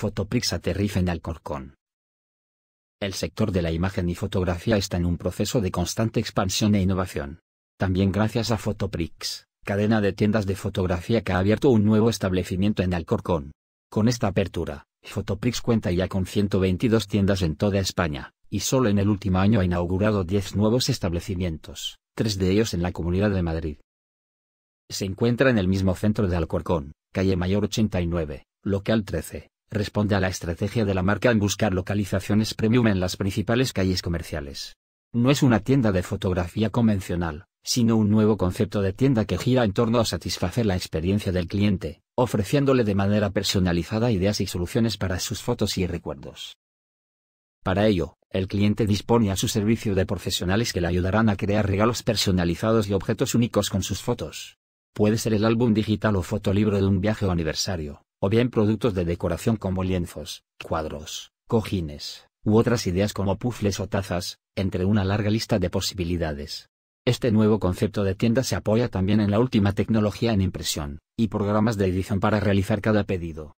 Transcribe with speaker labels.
Speaker 1: Fotoprix aterriza en Alcorcón. El sector de la imagen y fotografía está en un proceso de constante expansión e innovación. También gracias a Fotoprix, cadena de tiendas de fotografía que ha abierto un nuevo establecimiento en Alcorcón. Con esta apertura, Fotoprix cuenta ya con 122 tiendas en toda España, y solo en el último año ha inaugurado 10 nuevos establecimientos, tres de ellos en la Comunidad de Madrid. Se encuentra en el mismo centro de Alcorcón, calle Mayor 89, local 13, responde a la estrategia de la marca en buscar localizaciones premium en las principales calles comerciales. No es una tienda de fotografía convencional, sino un nuevo concepto de tienda que gira en torno a satisfacer la experiencia del cliente, ofreciéndole de manera personalizada ideas y soluciones para sus fotos y recuerdos. Para ello, el cliente dispone a su servicio de profesionales que le ayudarán a crear regalos personalizados y objetos únicos con sus fotos. Puede ser el álbum digital o fotolibro de un viaje o aniversario, o bien productos de decoración como lienzos, cuadros, cojines, u otras ideas como pufles o tazas, entre una larga lista de posibilidades. Este nuevo concepto de tienda se apoya también en la última tecnología en impresión, y programas de edición para realizar cada pedido.